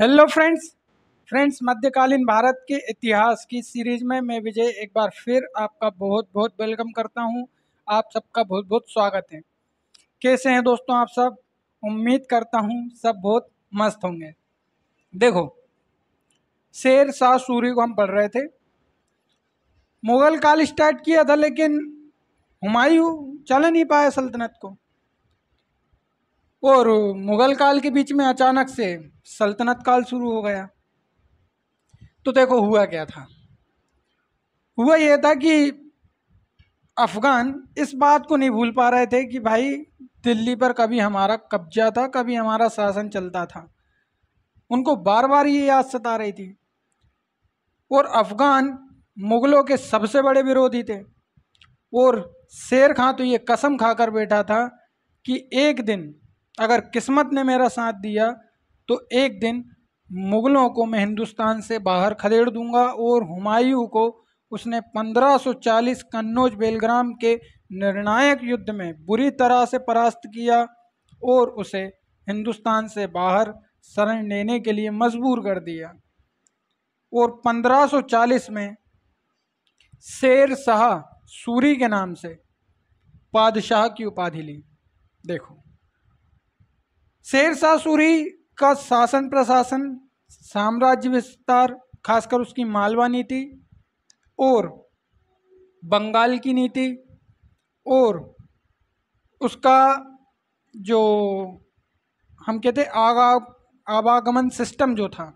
hello friends friends मध्यकालीन भारत के इतिहास की सीरीज में मैं विजय एक बार फिर आपका बहुत बहुत वेलकम करता हूं आप सबका बहुत बहुत स्वागत है कैसे हैं दोस्तों आप सब उम्मीद करता हूं सब बहुत मस्त होंगे देखो शेर शाह सूरी को हम पढ़ रहे थे मुगल काल स्टार्ट किया था लेकिन हुमायूं चल नहीं पाया सल्तनत को और मुग़ल काल के बीच में अचानक से सल्तनत काल शुरू हो गया तो देखो हुआ क्या था हुआ यह था कि अफ़गान इस बात को नहीं भूल पा रहे थे कि भाई दिल्ली पर कभी हमारा कब्जा था कभी हमारा शासन चलता था उनको बार बार ये याद सता रही थी और अफ़गान मुग़लों के सबसे बड़े विरोधी थे और शेर खां तो ये कसम खाकर बैठा था कि एक दिन अगर किस्मत ने मेरा साथ दिया तो एक दिन मुग़लों को मैं हिंदुस्तान से बाहर खदेड़ दूंगा और हुमायूं को उसने 1540 कन्नौज बेलग्राम के निर्णायक युद्ध में बुरी तरह से परास्त किया और उसे हिंदुस्तान से बाहर शरण लेने के लिए मजबूर कर दिया और 1540 में शेर शाह सूरी के नाम से बादशाह की उपाधि ली देखो शेरशाह सूरी का शासन प्रशासन साम्राज्य विस्तार खासकर उसकी मालवा नीति और बंगाल की नीति और उसका जो हम कहते आगा आवागमन सिस्टम जो था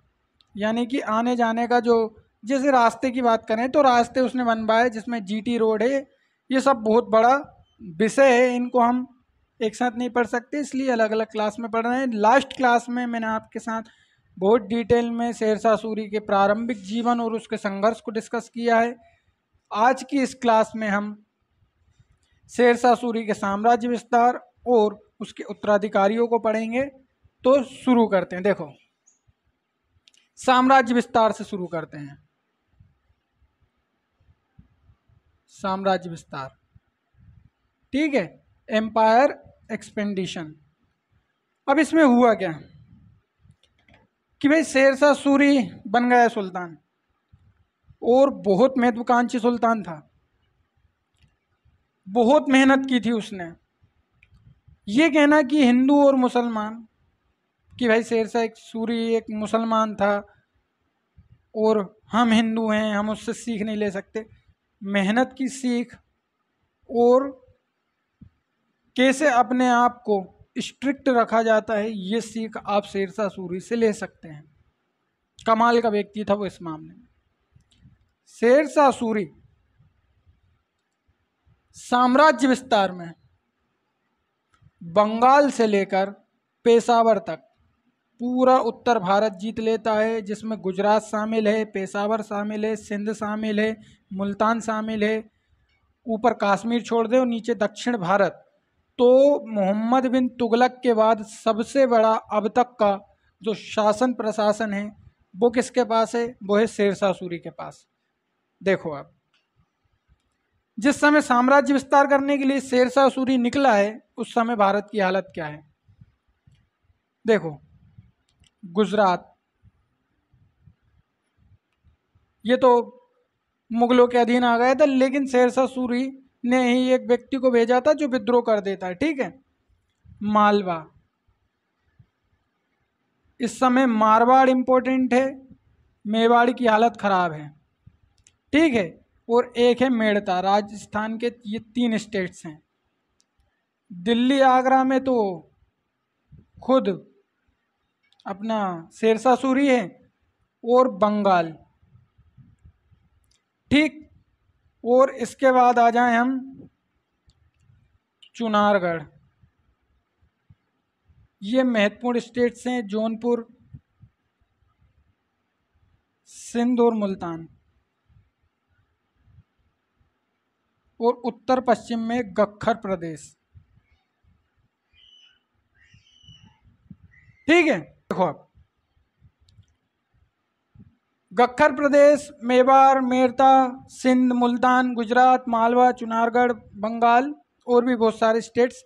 यानी कि आने जाने का जो जैसे रास्ते की बात करें तो रास्ते उसने बनवाए जिसमें जीटी रोड है ये सब बहुत बड़ा विषय है इनको हम एक साथ नहीं पढ़ सकते इसलिए अलग अलग क्लास में पढ़ रहे हैं लास्ट क्लास में मैंने आपके साथ बहुत डिटेल में शेरशाह सूरी के प्रारंभिक जीवन और उसके संघर्ष को डिस्कस किया है आज की इस क्लास में हम शेरशाह सूरी के साम्राज्य विस्तार और उसके उत्तराधिकारियों को पढ़ेंगे तो शुरू करते हैं देखो साम्राज्य विस्तार से शुरू करते हैं साम्राज्य विस्तार ठीक है एम्पायर एक्सपेंडिशन अब इसमें हुआ क्या कि भाई शेरशाह सूरी बन गया सुल्तान और बहुत महत्वाकांक्षी सुल्तान था बहुत मेहनत की थी उसने ये कहना कि हिंदू और मुसलमान कि भाई शेरशाह एक सूरी एक मुसलमान था और हम हिंदू हैं हम उससे सीख नहीं ले सकते मेहनत की सीख और कैसे अपने आप को स्ट्रिक्ट रखा जाता है ये सीख आप शेरशाह सूरी से ले सकते हैं कमाल का व्यक्ति था वो इस मामले में शेरशाह सूरी साम्राज्य विस्तार में बंगाल से लेकर पेशावर तक पूरा उत्तर भारत जीत लेता है जिसमें गुजरात शामिल है पेशावर शामिल है सिंध शामिल है मुल्तान शामिल है ऊपर कश्मीर छोड़ दे और नीचे दक्षिण भारत तो मोहम्मद बिन तुगलक के बाद सबसे बड़ा अब तक का जो शासन प्रशासन है वो किसके पास है वो है शेरशाह सूरी के पास देखो आप जिस समय साम्राज्य विस्तार करने के लिए शेरशाह सूरी निकला है उस समय भारत की हालत क्या है देखो गुजरात ये तो मुगलों के अधीन आ गया था लेकिन शेरशाह सूरी ने ही एक व्यक्ति को भेजा था जो विद्रोह कर देता है ठीक है मालवा इस समय मारवाड़ इम्पोर्टेंट है मेवाड़ की हालत ख़राब है ठीक है और एक है मेड़ता राजस्थान के ये तीन स्टेट्स हैं दिल्ली आगरा में तो खुद अपना शेरशाह सूरी है और बंगाल ठीक और इसके बाद आ जाएं हम चुनारगढ़ ये महत्वपूर्ण स्टेट्स हैं जौनपुर सिंध और मुल्तान और उत्तर पश्चिम में गखर प्रदेश ठीक है देखो आप गखर प्रदेश मेवाड़ मेरता सिंध मुल्तान गुजरात मालवा चुनारगढ़ बंगाल और भी बहुत सारे स्टेट्स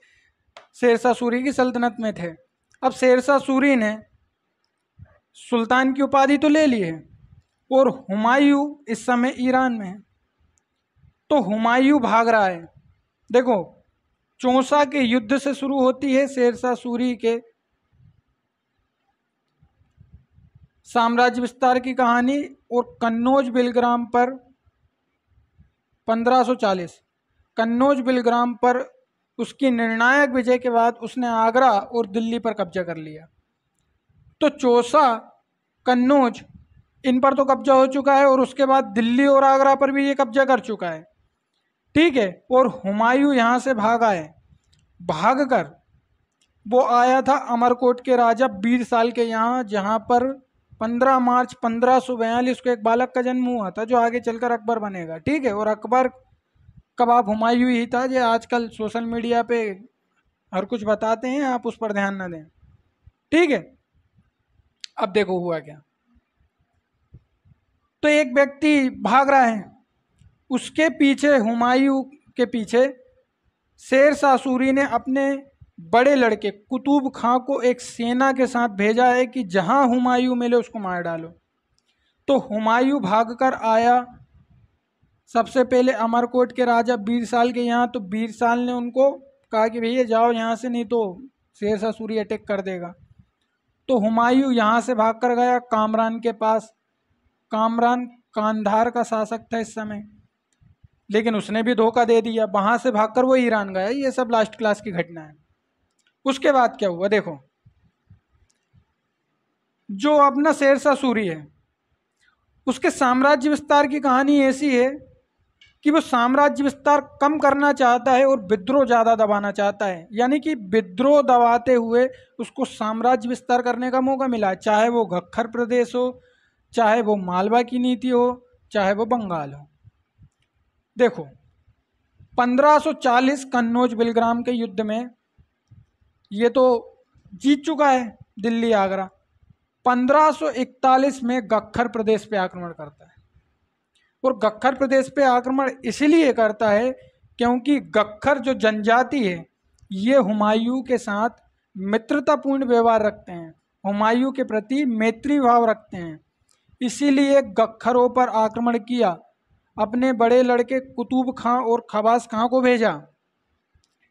शेरशाह सूरी की सल्तनत में थे अब शेरशाह सूरी ने सुल्तान की उपाधि तो ले ली है और हुमायूं इस समय ईरान में है तो हुमायूं भाग रहा है देखो चौसा के युद्ध से शुरू होती है शेरशाह सूरी के साम्राज्य विस्तार की कहानी और कन्नौज बिलग्राम पर 1540 कन्नौज बिलग्राम पर उसकी निर्णायक विजय के बाद उसने आगरा और दिल्ली पर कब्जा कर लिया तो चौसा कन्नौज इन पर तो कब्जा हो चुका है और उसके बाद दिल्ली और आगरा पर भी ये कब्जा कर चुका है ठीक है और हुमायूं यहाँ से भागा है भाग कर वो आया था अमरकोट के राजा बीर साल के यहाँ जहाँ पर पंद्रह मार्च पंद्रह सौ बयालीस को एक बालक का जन्म हुआ था जो आगे चलकर अकबर बनेगा ठीक है और अकबर कबाब हुमायूं ही था जो आजकल सोशल मीडिया पे हर कुछ बताते हैं आप उस पर ध्यान ना दें ठीक है अब देखो हुआ क्या तो एक व्यक्ति भाग रहा है उसके पीछे हुमायूं के पीछे शेर सासूरी ने अपने बड़े लड़के कुतुब खां को एक सेना के साथ भेजा है कि जहां हुमायूं मिले उसको मार डालो तो हुमायूं भागकर आया सबसे पहले अमरकोट के राजा बीरसाल के यहाँ तो बीरसाल ने उनको कहा कि भैया जाओ यहाँ से नहीं तो शेर शाह सूरी अटैक कर देगा तो हुमायूं यहाँ से भाग कर गया कामरान के पास कामरान कांधार का शासक था इस समय लेकिन उसने भी धोखा दे दिया वहाँ से भागकर वो ईरान गया ये सब लास्ट क्लास की घटना है उसके बाद क्या हुआ देखो जो अपना शेरशाह सूरी है उसके साम्राज्य विस्तार की कहानी ऐसी है कि वो साम्राज्य विस्तार कम करना चाहता है और विद्रोह ज़्यादा दबाना चाहता है यानी कि विद्रोह दबाते हुए उसको साम्राज्य विस्तार करने का मौका मिला चाहे वो घक्खर प्रदेश हो चाहे वो मालवा की नीति हो चाहे वो बंगाल हो देखो 1540 कन्नौज बिलग्राम के युद्ध में ये तो जीत चुका है दिल्ली आगरा 1541 में गखर प्रदेश पे आक्रमण करता है और गखर प्रदेश पे आक्रमण इसलिए करता है क्योंकि गखर जो जनजाति है ये हुमायूं के साथ मित्रतापूर्ण व्यवहार रखते हैं हुमायूं के प्रति मैत्री भाव रखते हैं इसीलिए गखरों पर आक्रमण किया अपने बड़े लड़के कुतुब खां और खबास खां को भेजा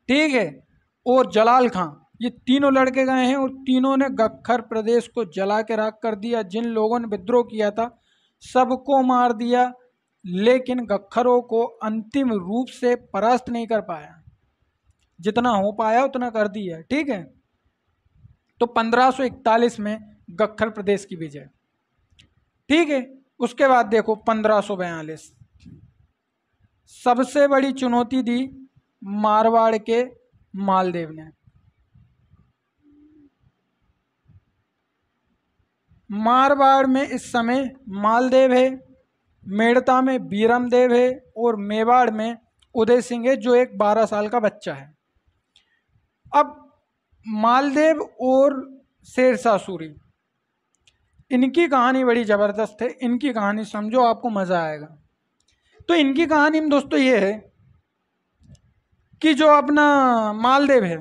ठीक है और जलाल खां ये तीनों लड़के गए हैं और तीनों ने गखर प्रदेश को जला के राख कर दिया जिन लोगों ने विद्रोह किया था सबको मार दिया लेकिन गखरों को अंतिम रूप से परास्त नहीं कर पाया जितना हो पाया उतना कर दिया ठीक है तो 1541 में गखर प्रदेश की विजय ठीक है उसके बाद देखो पंद्रह सबसे बड़ी चुनौती दी मारवाड़ के मालदेव ने मारवाड़ में इस समय मालदेव है मेड़ता में बीरम देव है और मेवाड़ में उदय सिंह है जो एक बारह साल का बच्चा है अब मालदेव और शेरशाह सूरी इनकी कहानी बड़ी ज़बरदस्त है इनकी कहानी समझो आपको मज़ा आएगा तो इनकी कहानी में दोस्तों ये है कि जो अपना मालदेव है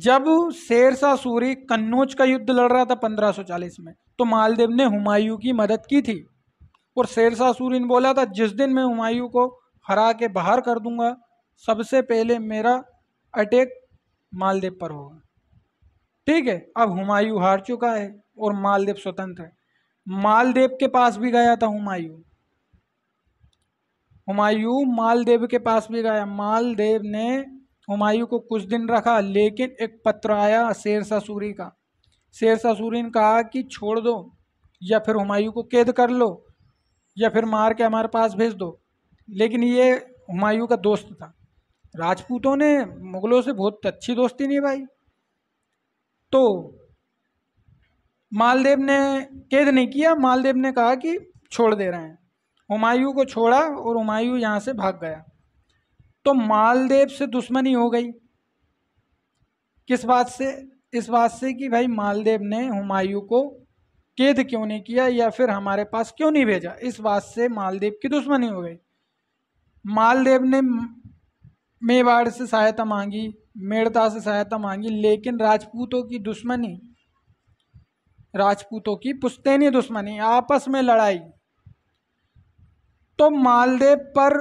जब शेरशाह सूरी कन्नौज का युद्ध लड़ रहा था 1540 में तो मालदेव ने हुमायूं की मदद की थी और शेरशाह सूरी ने बोला था जिस दिन मैं हुमायूं को हरा के बाहर कर दूंगा सबसे पहले मेरा अटैक मालदेव पर होगा ठीक है अब हुमायूं हार चुका है और मालदेव स्वतंत्र है मालदेव के पास भी गया था हुमायूं हुमायूं मालदेव के पास भी गया मालदेव ने हुमायूं को कुछ दिन रखा लेकिन एक पत्र आया शेरशाह सूरी का शाह सूरी ने कहा कि छोड़ दो या फिर हुमायूं को कैद कर लो या फिर मार के हमारे पास भेज दो लेकिन ये हुमायूं का दोस्त था राजपूतों ने मुग़लों से बहुत अच्छी दोस्ती निभाई तो मालदेव ने कैद नहीं किया मालदेव ने कहा कि छोड़ दे रहे हैं हुमायूं को छोड़ा और हुमायूं यहाँ से भाग गया तो मालदेव से दुश्मनी हो गई किस बात से इस बात से कि भाई मालदेव ने हुमायूं को कैद क्यों नहीं किया या फिर हमारे पास क्यों नहीं भेजा इस बात से मालदेव की दुश्मनी हो गई मालदेव ने मेवाड़ से सहायता मांगी मेड़ता से सहायता मांगी लेकिन राजपूतों की दुश्मनी राजपूतों की पुश्तैनी दुश्मनी आपस में लड़ाई तो मालदेव पर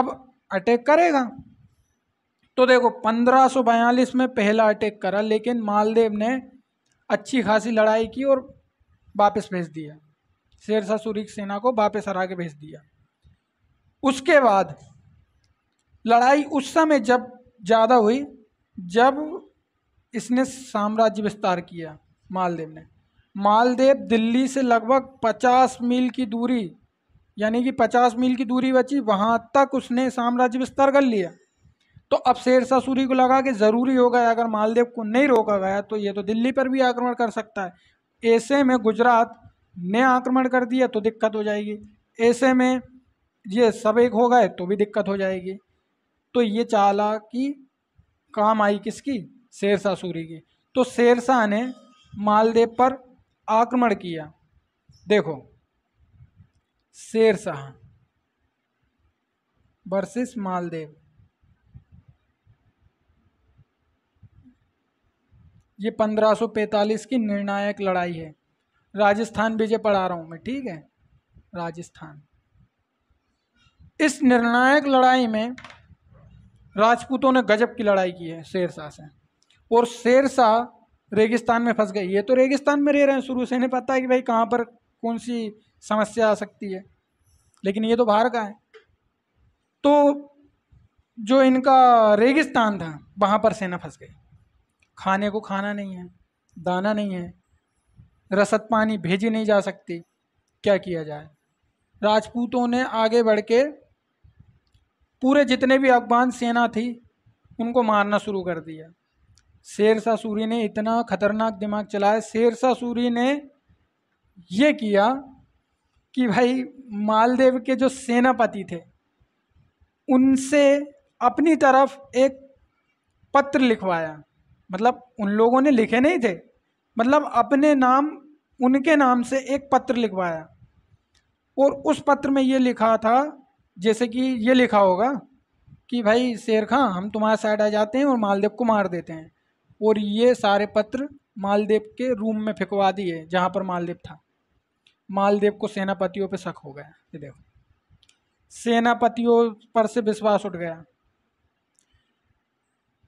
अब अटैक करेगा तो देखो 1542 में पहला अटैक करा लेकिन मालदेव ने अच्छी खासी लड़ाई की और वापस भेज दिया शेरशाह सूरी की सेना को वापस हरा के भेज दिया उसके बाद लड़ाई उस समय जब ज़्यादा हुई जब इसने साम्राज्य विस्तार किया मालदेव ने मालदेव दिल्ली से लगभग 50 मील की दूरी यानी कि पचास मील की दूरी बची वहाँ तक उसने साम्राज्य विस्तार कर लिया तो अब शेरशाह सूरी को लगा कि ज़रूरी होगा अगर मालदेव को नहीं रोका गया तो ये तो दिल्ली पर भी आक्रमण कर सकता है ऐसे में गुजरात ने आक्रमण कर दिया तो दिक्कत हो जाएगी ऐसे में ये सब एक हो गए तो भी दिक्कत हो जाएगी तो ये चाला कि काम आई किसकी शेरशाह सूरी की तो शेरशाह ने मालदेव पर आक्रमण किया देखो शेर शाह वर्सेस मालदेव ये 1545 की निर्णायक लड़ाई है राजस्थान विजय पढ़ा रहा हूँ मैं ठीक है राजस्थान इस निर्णायक लड़ाई में राजपूतों ने गजब की लड़ाई की है शेरशाह से और शेरशाह रेगिस्तान में फंस गए ये तो रेगिस्तान में रह रहे हैं शुरू से नहीं पता है कि भाई कहाँ पर कौन सी समस्या आ सकती है लेकिन ये तो बाहर का है तो जो इनका रेगिस्तान था वहाँ पर सेना फंस गई खाने को खाना नहीं है दाना नहीं है रसद पानी भेजी नहीं जा सकती क्या किया जाए राजपूतों ने आगे बढ़ के पूरे जितने भी अफगान सेना थी उनको मारना शुरू कर दिया शेरशाह सूरी ने इतना खतरनाक दिमाग चलाया शेरशाह सूरी ने ये किया कि भाई मालदेव के जो सेनापति थे उनसे अपनी तरफ एक पत्र लिखवाया मतलब उन लोगों ने लिखे नहीं थे मतलब अपने नाम उनके नाम से एक पत्र लिखवाया और उस पत्र में ये लिखा था जैसे कि ये लिखा होगा कि भाई शेर खां हम तुम्हारे साइड आ जाते हैं और मालदेव को मार देते हैं और ये सारे पत्र मालदेव के रूम में फेंकवा दिए जहाँ पर मालदेव था मालदेव को सेनापतियों पर शक हो गया ये देखो सेनापतियों पर से विश्वास उठ गया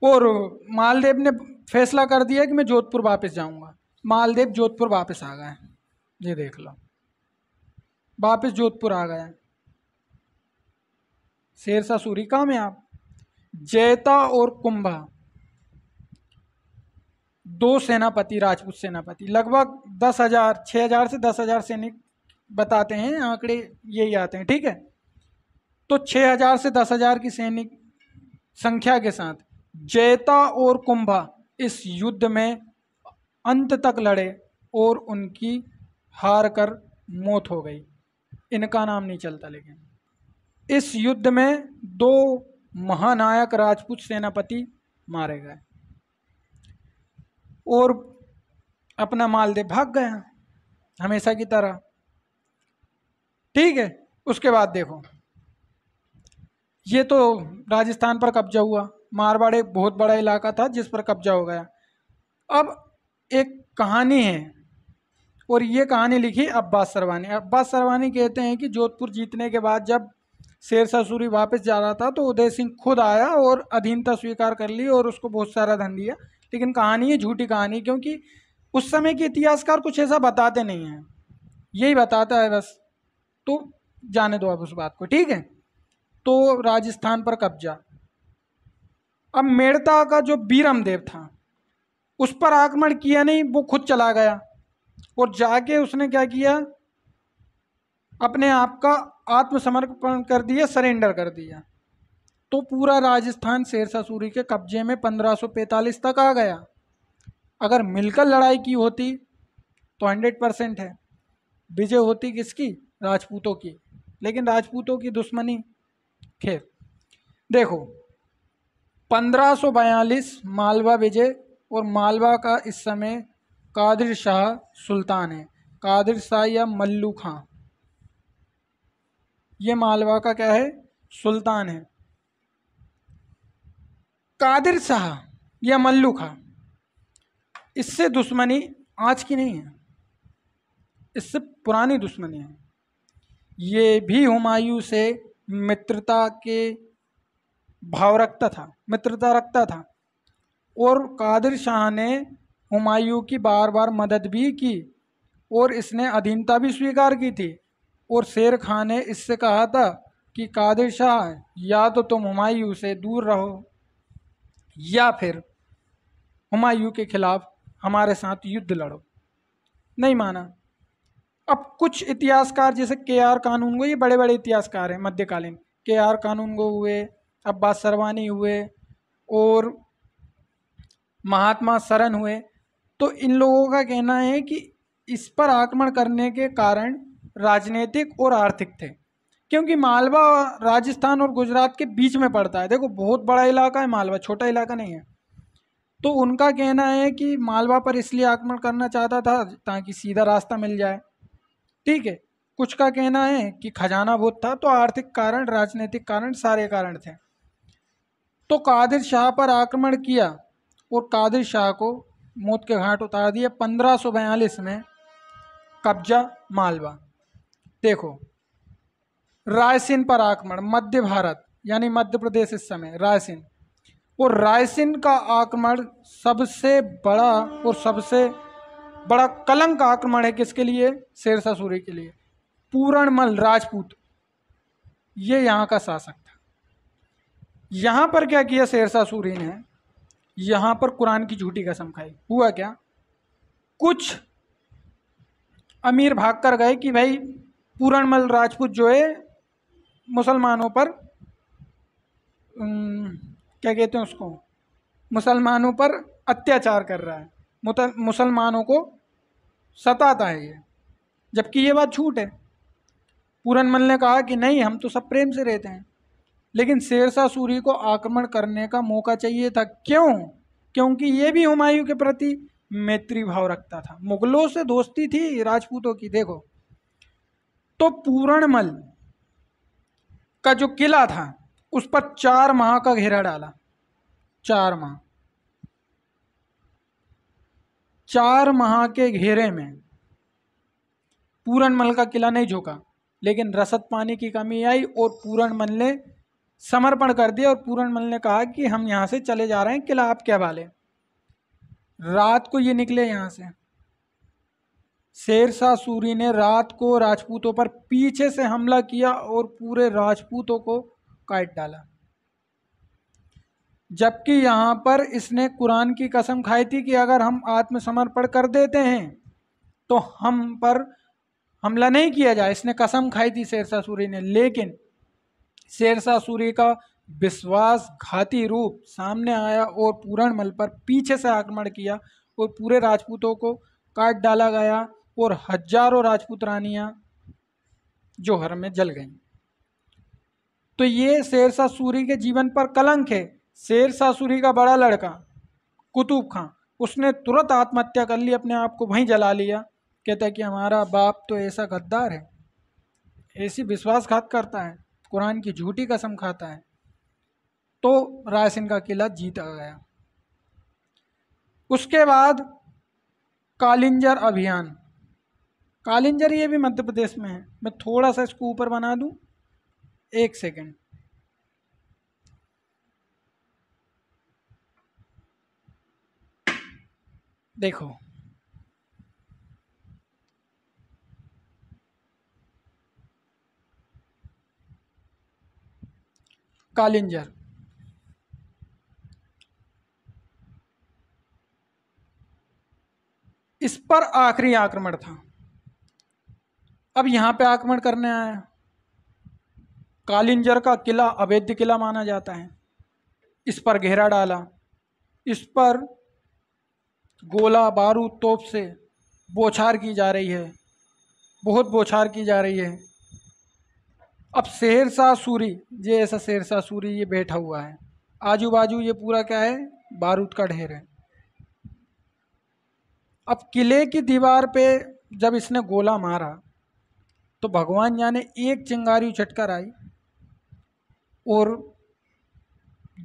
और मालदेव ने फैसला कर दिया कि मैं जोधपुर वापस जाऊंगा मालदेव जोधपुर वापस आ गए ये देख लो वापस जोधपुर आ गए शेरशाह सूरी कामयाब जैता और कुंभा दो सेनापति राजपूत सेनापति लगभग दस हज़ार छः हज़ार से दस हज़ार सैनिक बताते हैं आंकड़े यही आते हैं ठीक है तो छः हज़ार से दस हज़ार की सैनिक संख्या के साथ जैता और कुंभा इस युद्ध में अंत तक लड़े और उनकी हार कर मौत हो गई इनका नाम नहीं चलता लेकिन इस युद्ध में दो महानायक राजपूत सेनापति मारे गए और अपना माल दे भाग गया हमेशा की तरह ठीक है उसके बाद देखो ये तो राजस्थान पर कब्जा हुआ मारवाड़ एक बहुत बड़ा इलाका था जिस पर कब्जा हो गया अब एक कहानी है और ये कहानी लिखी अब्बास सरवानी अब्बास सरवानी कहते हैं कि जोधपुर जीतने के बाद जब शेरशाह सूरी वापस जा रहा था तो उदय सिंह खुद आया और अधीनता स्वीकार कर ली और उसको बहुत सारा धन दिया लेकिन कहानी है झूठी कहानी क्योंकि उस समय के इतिहासकार कुछ ऐसा बताते नहीं हैं यही बताता है बस तो जाने दो अब उस बात को ठीक है तो राजस्थान पर कब्जा अब मेड़ता का जो बीरमदेव था उस पर आक्रमण किया नहीं वो खुद चला गया और जाके उसने क्या किया अपने आप का आत्मसमर्पण कर दिया सरेंडर कर दिया तो पूरा राजस्थान शेरशाह सूरी के कब्जे में 1545 तक आ गया अगर मिलकर लड़ाई की होती तो 100 परसेंट है विजय होती किसकी राजपूतों की लेकिन राजपूतों की दुश्मनी खैर देखो 1542 मालवा विजय और मालवा का इस समय कादिर शाह सुल्तान है कादिर शाह या मल्लू खां ये मालवा का क्या है सुल्तान है कादिर शाह या मल्लू खां इससे दुश्मनी आज की नहीं है इससे पुरानी दुश्मनी है ये भी हुमायूं से मित्रता के भाव रखता था मित्रता रखता था और कादिर शाह ने हुमायूं की बार बार मदद भी की और इसने अधीनता भी स्वीकार की थी और शेर खान ने इससे कहा था कि कादिर शाह या तो तुम हुमायूं से दूर रहो या फिर हुमायूं के खिलाफ हमारे साथ युद्ध लड़ो नहीं माना अब कुछ इतिहासकार जैसे के आर कानून को ये बड़े बड़े इतिहासकार हैं मध्यकालीन के आर कानून को हुए अब्बास सरवानी हुए और महात्मा सरन हुए तो इन लोगों का कहना है कि इस पर आक्रमण करने के कारण राजनीतिक और आर्थिक थे क्योंकि मालवा राजस्थान और गुजरात के बीच में पड़ता है देखो बहुत बड़ा इलाका है मालवा छोटा इलाका नहीं है तो उनका कहना है कि मालवा पर इसलिए आक्रमण करना चाहता था ताकि सीधा रास्ता मिल जाए ठीक है कुछ का कहना है कि खजाना बहुत था तो आर्थिक कारण राजनीतिक कारण सारे कारण थे तो कादिर शाह पर आक्रमण किया और कादिर शाह को मौत के घाट उतार दिया पंद्रह में कब्जा मालवा देखो रायसेन पर आक्रमण मध्य भारत यानी मध्य प्रदेश इस समय रायसेन और रायसेन का आक्रमण सबसे बड़ा और सबसे बड़ा कलंक आक्रमण है किसके लिए शेरशाह सूरी के लिए पूरणमल राजपूत ये यहाँ का शासक था यहाँ पर क्या किया शेरशाह सूरी ने यहाँ पर कुरान की झूठी कसम खाई हुआ क्या कुछ अमीर भाग कर गए कि भाई पूरणमल राजपूत जो है मुसलमानों पर क्या कहते हैं उसको मुसलमानों पर अत्याचार कर रहा है मुसलमानों को सताता है ये जबकि ये बात झूठ है पूरन मल ने कहा कि नहीं हम तो सब प्रेम से रहते हैं लेकिन शेरशाह सूरी को आक्रमण करने का मौका चाहिए था क्यों क्योंकि ये भी हुमायूं के प्रति मैत्री भाव रखता था मुगलों से दोस्ती थी राजपूतों की देखो तो पूरणमल का जो किला था उस पर चार माह का घेरा डाला चार माह चार माह के घेरे में पूरनमल का किला नहीं झोंका लेकिन रसद पानी की कमी आई और मल ने समर्पण कर दिया और मल ने कहा कि हम यहाँ से चले जा रहे हैं किला आप क्या वाले रात को ये निकले यहाँ से शेरशाह सूरी ने रात को राजपूतों पर पीछे से हमला किया और पूरे राजपूतों को काट डाला जबकि यहाँ पर इसने कुरान की कसम खाई थी कि अगर हम आत्मसमर्पण कर देते हैं तो हम पर हमला नहीं किया जाए इसने कसम खाई थी शेरशाह सूरी ने लेकिन शेरशाह सूरी का विश्वास घाती रूप सामने आया और मल पर पीछे से आक्रमण किया और पूरे राजपूतों को काट डाला गया और हजारों राजपूत रानियाँ हर में जल गईं तो ये शेरशाह सूरी के जीवन पर कलंक है शेरशाह सूरी का बड़ा लड़का कुतुब खां उसने तुरंत आत्महत्या कर ली अपने आप को वहीं जला लिया कहता है कि हमारा बाप तो ऐसा गद्दार है ऐसी विश्वासघात करता है कुरान की झूठी कसम खाता है तो रायसिन का किला जीता गया उसके बाद कालिंजर अभियान कालिंजर ये भी मध्य प्रदेश में है मैं थोड़ा सा इसको ऊपर बना दूं एक सेकेंड देखो कालिंजर इस पर आखिरी आक्रमण था अब यहाँ पे आक्रमण करने आया कालिंजर का किला अवैध किला माना जाता है इस पर घेरा डाला इस पर गोला बारूद तोप से बोछार की जा रही है बहुत बोछार की जा रही है अब शेरशाह सूरी ये ऐसा शेरशाह सूरी ये बैठा हुआ है आजू बाजू ये पूरा क्या है बारूद का ढेर है अब किले की दीवार पे जब इसने गोला मारा तो भगवान जाने एक चिंगारी चटकर आई और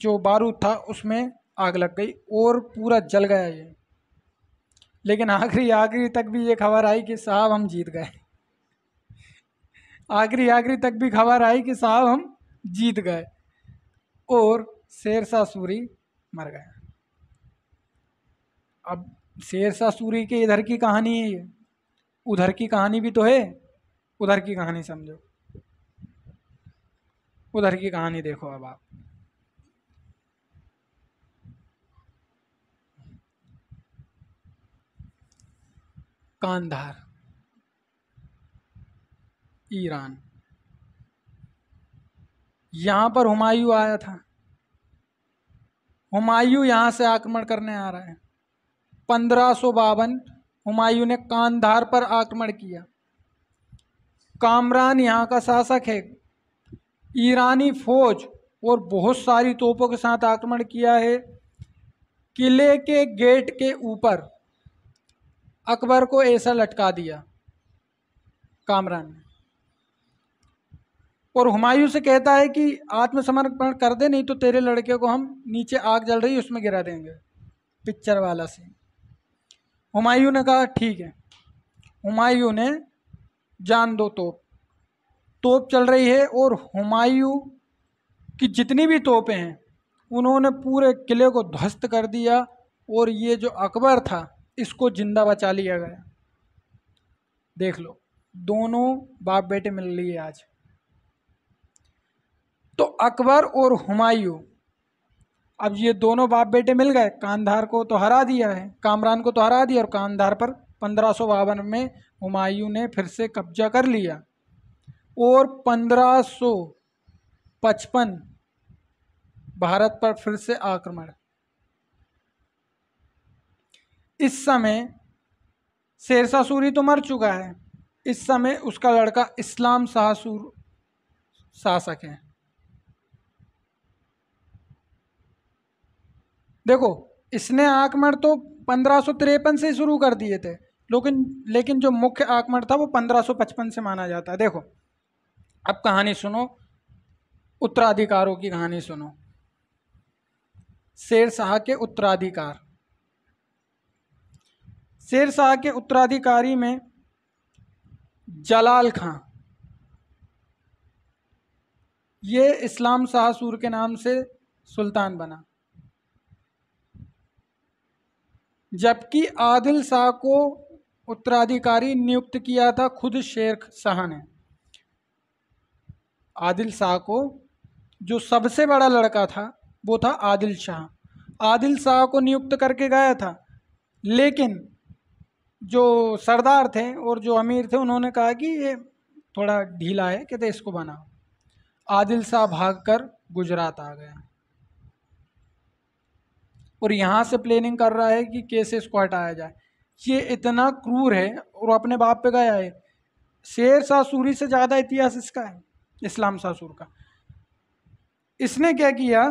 जो बारूद था उसमें आग लग गई और पूरा जल गया ये लेकिन आखिरी आखिरी तक भी ये खबर आई कि साहब हम जीत गए आखिरी आखिरी तक भी खबर आई कि साहब हम जीत गए और शेरशाह सूरी मर गए अब शेरशाह सूरी के इधर की कहानी है ये उधर की कहानी भी तो है उधर की कहानी समझो उधर की कहानी देखो अब आप कांधार ईरान यहां पर हुमायूं आया था हुमायूं यहां से आक्रमण करने आ रहा है पंद्रह सौ बावन हुमायूं ने कांधार पर आक्रमण किया कामरान यहाँ का शासक है ईरानी फौज और बहुत सारी तोपों के साथ आक्रमण किया है किले के गेट के ऊपर अकबर को ऐसा लटका दिया कामरान ने और हुमायूं से कहता है कि आत्मसमर्पण कर दे नहीं तो तेरे लड़के को हम नीचे आग जल रही उसमें गिरा देंगे पिक्चर वाला सीन हुमायूं ने कहा ठीक है हुमायूं ने जान दो तोप तोप चल रही है और हुमायूं की जितनी भी तोपें हैं उन्होंने पूरे किले को ध्वस्त कर दिया और ये जो अकबर था इसको जिंदा बचा लिया गया देख लो दोनों बाप बेटे मिल लिए आज तो अकबर और हुमायूं अब ये दोनों बाप बेटे मिल गए कांधार को तो हरा दिया है कामरान को तो हरा दिया और कांधार पर पंद्रह बावन में हुमायूं ने फिर से कब्जा कर लिया और 1555 भारत पर फिर से आक्रमण इस समय शेरशाह सूरी तो मर चुका है इस समय उसका लड़का इस्लाम शाह सूर शासक है देखो इसने आक्रमण तो पंद्रह से शुरू कर दिए थे लेकिन लेकिन जो मुख्य आक्रमण था वो 1555 से माना जाता है देखो अब कहानी सुनो उत्तराधिकारों की कहानी सुनो शेर शाह के उत्तराधिकार शेर शाह के उत्तराधिकारी में जलाल खां ये इस्लाम शाह सूर के नाम से सुल्तान बना जबकि आदिल शाह को उत्तराधिकारी नियुक्त किया था खुद शेर शाह ने आदिल शाह को जो सबसे बड़ा लड़का था वो था आदिल शाह आदिल शाह को नियुक्त करके गया था लेकिन जो सरदार थे और जो अमीर थे उन्होंने कहा कि ये थोड़ा ढीला है कहते इसको बनाओ आदिल शाह भागकर गुजरात आ गया और यहाँ से प्लानिंग कर रहा है कि कैसे इसको हटाया जाए ये इतना क्रूर है और अपने बाप पे गया है शेर शाह सूरी से ज़्यादा इतिहास इसका है इस्लाम सासूर का इसने क्या किया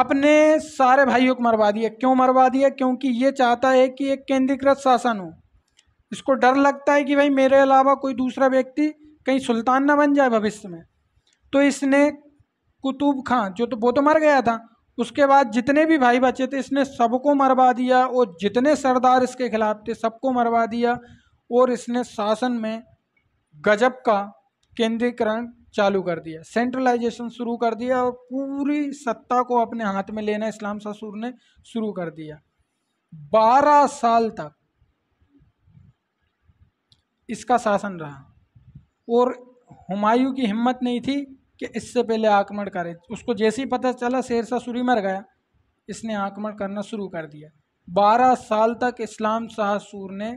अपने सारे भाइयों को मरवा दिया क्यों मरवा दिया क्योंकि ये चाहता है कि एक केंद्रीकृत शासन हो इसको डर लगता है कि भाई मेरे अलावा कोई दूसरा व्यक्ति कहीं सुल्तान ना बन जाए भविष्य में तो इसने कुतुब खां जो तो वो तो मर गया था उसके बाद जितने भी भाई बचे थे इसने सबको मरवा दिया और जितने सरदार इसके खिलाफ थे सबको मरवा दिया और इसने शासन में गजब का केंद्रीकरण चालू कर दिया सेंट्रलाइजेशन शुरू कर दिया और पूरी सत्ता को अपने हाथ में लेना इस्लाम ससुर ने शुरू कर दिया बारह साल तक इसका शासन रहा और हुमायूं की हिम्मत नहीं थी कि इससे पहले आक्रमण करे उसको जैसे ही पता चला शेरशाह सूरी मर गया इसने आक्रमण करना शुरू कर दिया बारह साल तक इस्लाम शाह सूर ने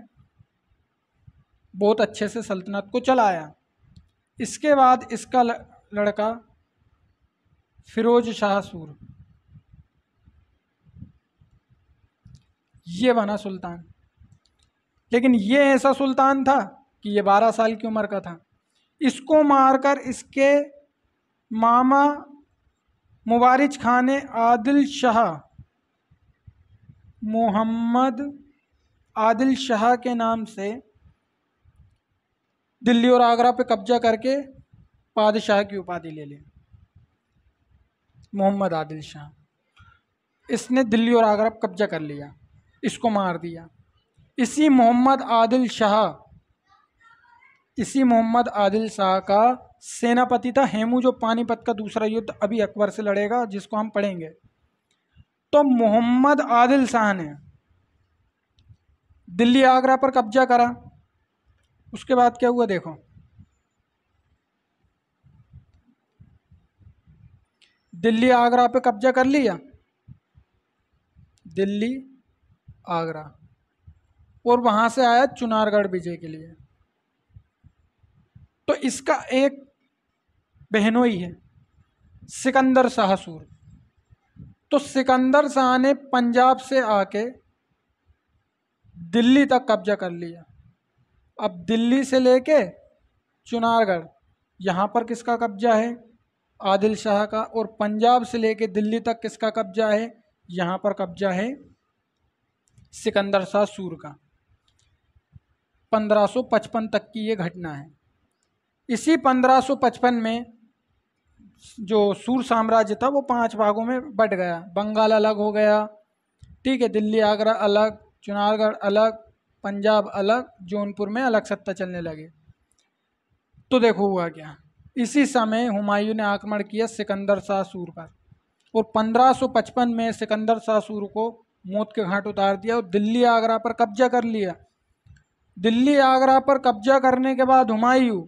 बहुत अच्छे से सल्तनत को चलाया इसके बाद इसका लड़का फिरोज शाह सूर ये बना सुल्तान लेकिन ये ऐसा सुल्तान था कि ये बारह साल की उम्र का था इसको मारकर इसके मामा मुबारिज खान आदिल शाह मोहम्मद आदिल शाह के नाम से दिल्ली और आगरा पे कब्जा करके पादशाह की उपाधि ले ली मोहम्मद आदिल शाह इसने दिल्ली और आगरा पर कब्जा कर लिया इसको मार दिया इसी मोहम्मद आदिल शाह इसी मोहम्मद आदिल शाह का सेनापति था हेमू जो पानीपत का दूसरा युद्ध अभी अकबर से लड़ेगा जिसको हम पढ़ेंगे तो मोहम्मद आदिल शाह ने दिल्ली आगरा पर कब्जा करा उसके बाद क्या हुआ देखो दिल्ली आगरा पे कब्जा कर लिया दिल्ली आगरा और वहाँ से आया चुनारगढ़ विजय के लिए तो इसका एक बहनोई है सिकंदर शाह सूर तो सिकंदर शाह ने पंजाब से आके दिल्ली तक कब्जा कर लिया अब दिल्ली से लेके चुनारगढ़ यहाँ पर किसका कब्जा है आदिल शाह का और पंजाब से लेके दिल्ली तक किसका कब्जा है यहाँ पर कब्जा है सिकंदर शाह सूर का 1555 तक की ये घटना है इसी 1555 में जो सूर साम्राज्य था वो पांच भागों में बट गया बंगाल अलग हो गया ठीक है दिल्ली आगरा अलग चुनारगढ़ अलग पंजाब अलग जौनपुर में अलग सत्ता चलने लगे तो देखो हुआ क्या इसी समय हुमायूं ने आक्रमण किया सिकंदर शाह सूर पर और 1555 में सिकंदर शाह सूर को मौत के घाट उतार दिया और दिल्ली आगरा पर कब्जा कर लिया दिल्ली आगरा पर कब्जा करने के बाद हुमायूं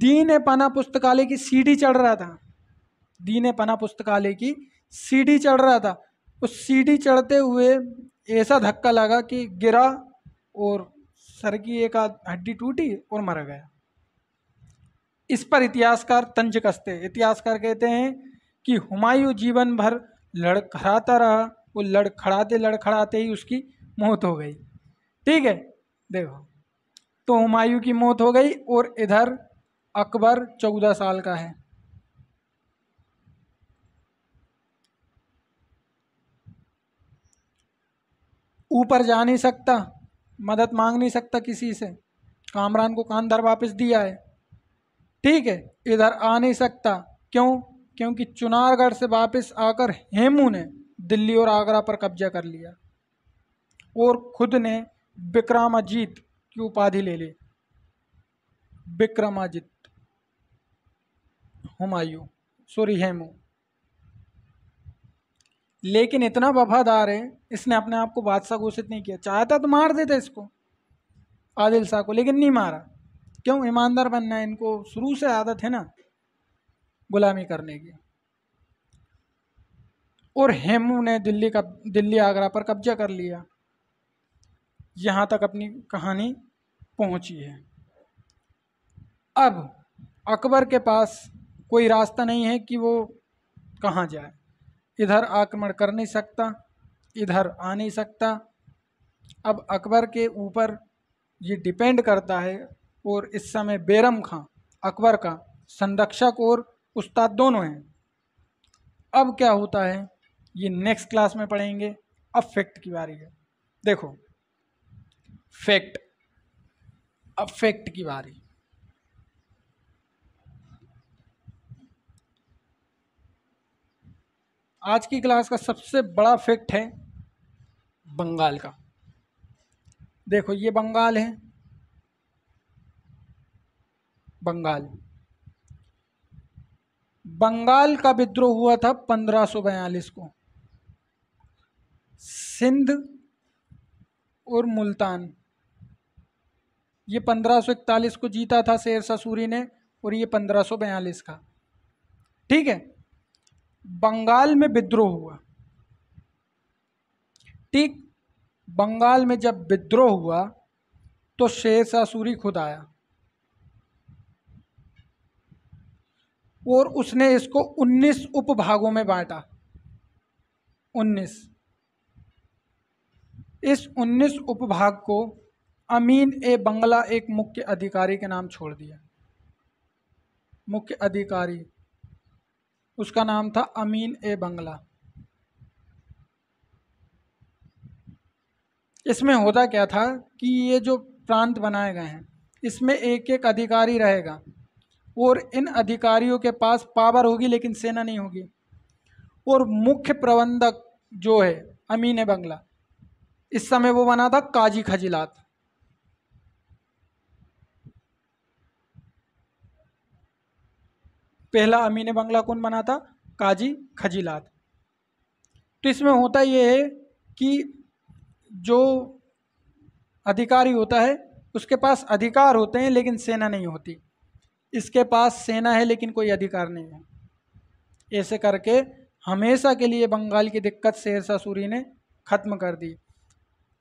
दीन पना पुस्तकालय की सीढ़ी चढ़ रहा था दीन पना पुस्तकालय की सीढ़ी चढ़ रहा था उस सीढ़ी चढ़ते हुए ऐसा धक्का लगा कि गिरा और सर की एक हड्डी टूटी और मर गया इस पर इतिहासकार तंज कसते इतिहासकार कहते हैं कि हुमायूं जीवन भर लड़खड़ाता रहा वो लड़खड़ाते लड़खड़ाते ही उसकी मौत हो गई ठीक है देखो तो हुमायूं की मौत हो गई और इधर अकबर चौदह साल का है ऊपर जा नहीं सकता मदद मांग नहीं सकता किसी से कामरान को कांधर वापस दिया है ठीक है इधर आ नहीं सकता क्यों क्योंकि चुनारगढ़ से वापस आकर हेमू ने दिल्ली और आगरा पर कब्जा कर लिया और खुद ने विक्रमाजीत की उपाधि ले ली विक्रमाजीत हुमायूं सॉरी हेमू लेकिन इतना वफादार है इसने अपने आप को बादशाह घोषित नहीं किया चाहता तो मार देता इसको आदिल शाह को लेकिन नहीं मारा क्यों ईमानदार बनना है इनको शुरू से आदत है ना गुलामी करने की और हेमू ने दिल्ली का दिल्ली आगरा पर कब्जा कर लिया यहाँ तक अपनी कहानी पहुँची है अब अकबर के पास कोई रास्ता नहीं है कि वो कहाँ जाए इधर आक्रमण कर नहीं सकता इधर आ नहीं सकता अब अकबर के ऊपर ये डिपेंड करता है और इस समय बेरम खां अकबर का संरक्षक और उस्ताद दोनों हैं अब क्या होता है ये नेक्स्ट क्लास में पढ़ेंगे अब फैक्ट की बारी है देखो फैक्ट अब फैक्ट की बारी आज की क्लास का सबसे बड़ा फैक्ट है बंगाल का देखो ये बंगाल है बंगाल बंगाल का विद्रोह हुआ था 1542 को सिंध और मुल्तान ये 1541 को जीता था शेर सूरी ने और ये 1542 का ठीक है बंगाल में विद्रोह हुआ ठीक बंगाल में जब विद्रोह हुआ तो शेर सूरी खुद आया और उसने इसको 19 उपभागों में बांटा 19 इस 19 उपभाग को अमीन ए बंगला एक मुख्य अधिकारी के नाम छोड़ दिया मुख्य अधिकारी उसका नाम था अमीन ए बंगला इसमें होता क्या था कि ये जो प्रांत बनाए गए हैं इसमें एक एक अधिकारी रहेगा और इन अधिकारियों के पास पावर होगी लेकिन सेना नहीं होगी और मुख्य प्रबंधक जो है अमीन ए बंगला इस समय वो बना था काजी खजिलात पहला अमीन बंगला कौन बना था काजी खजीलात तो इसमें होता ये है कि जो अधिकारी होता है उसके पास अधिकार होते हैं लेकिन सेना नहीं होती इसके पास सेना है लेकिन कोई अधिकार नहीं है ऐसे करके हमेशा के लिए बंगाल की दिक्कत शेरशाह सूरी ने ख़त्म कर दी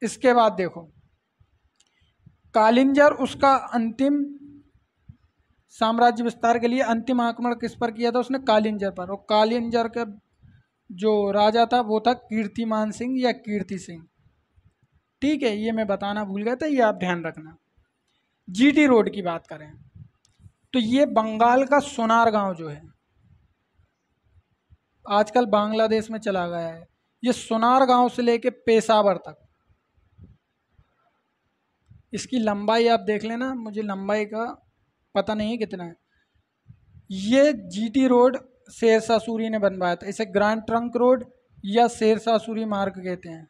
इसके बाद देखो कालिंजर उसका अंतिम साम्राज्य विस्तार के लिए अंतिम आक्रमण किस पर किया था उसने कालिंजर पर और कालिंजर का जो राजा था वो था कीर्तिमान सिंह या कीर्ति सिंह ठीक है ये मैं बताना भूल गया था ये आप ध्यान रखना जीटी रोड की बात करें तो ये बंगाल का सोनार गांव जो है आजकल बांग्लादेश में चला गया है ये सोनार गांव से लेके पेशावर तक इसकी लंबाई आप देख लेना मुझे लंबाई का पता नहीं है कितना है ये जीटी रोड शेरशाह सूरी ने बनवाया था इसे ग्रैंड ट्रंक रोड या शेरशाह सूरी मार्ग कहते हैं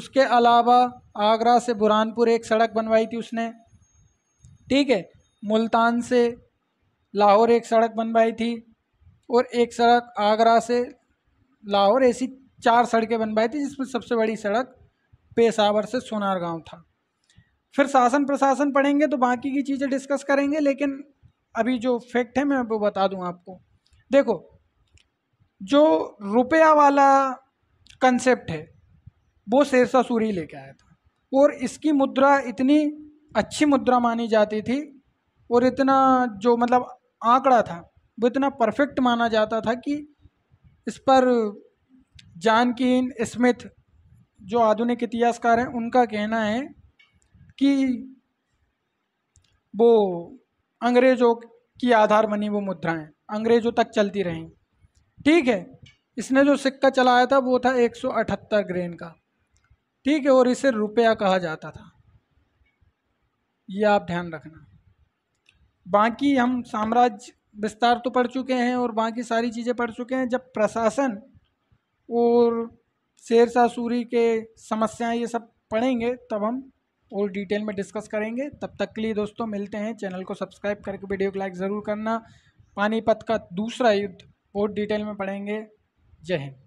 उसके अलावा आगरा से बुरहानपुर एक सड़क बनवाई थी उसने ठीक है मुल्तान से लाहौर एक सड़क बनवाई थी और एक सड़क आगरा से लाहौर ऐसी चार सड़कें बनवाई थी जिसमें सबसे बड़ी सड़क पेशावर से सोनार गांव था फिर शासन प्रशासन पढ़ेंगे तो बाकी की चीज़ें डिस्कस करेंगे लेकिन अभी जो फैक्ट है मैं वो बता दूं आपको देखो जो रुपया वाला कंसेप्ट है वो शेरशाह सूरी लेके आया था और इसकी मुद्रा इतनी अच्छी मुद्रा मानी जाती थी और इतना जो मतलब आंकड़ा था वो इतना परफेक्ट माना जाता था कि इस पर जानकीन स्मिथ जो आधुनिक इतिहासकार हैं उनका कहना है कि वो अंग्रेजों की आधार बनी वो मुद्राएं अंग्रेजों तक चलती रहीं ठीक है इसने जो सिक्का चलाया था वो था 178 ग्रेन का ठीक है और इसे रुपया कहा जाता था ये आप ध्यान रखना बाकी हम साम्राज्य विस्तार तो पढ़ चुके हैं और बाकी सारी चीज़ें पढ़ चुके हैं जब प्रशासन और शेरशाह सूरी के समस्याएं ये सब पढ़ेंगे तब हम और डिटेल में डिस्कस करेंगे तब तक के लिए दोस्तों मिलते हैं चैनल को सब्सक्राइब करके वीडियो को लाइक ज़रूर करना पानीपत का दूसरा युद्ध बहुत डिटेल में पढ़ेंगे जय हिंद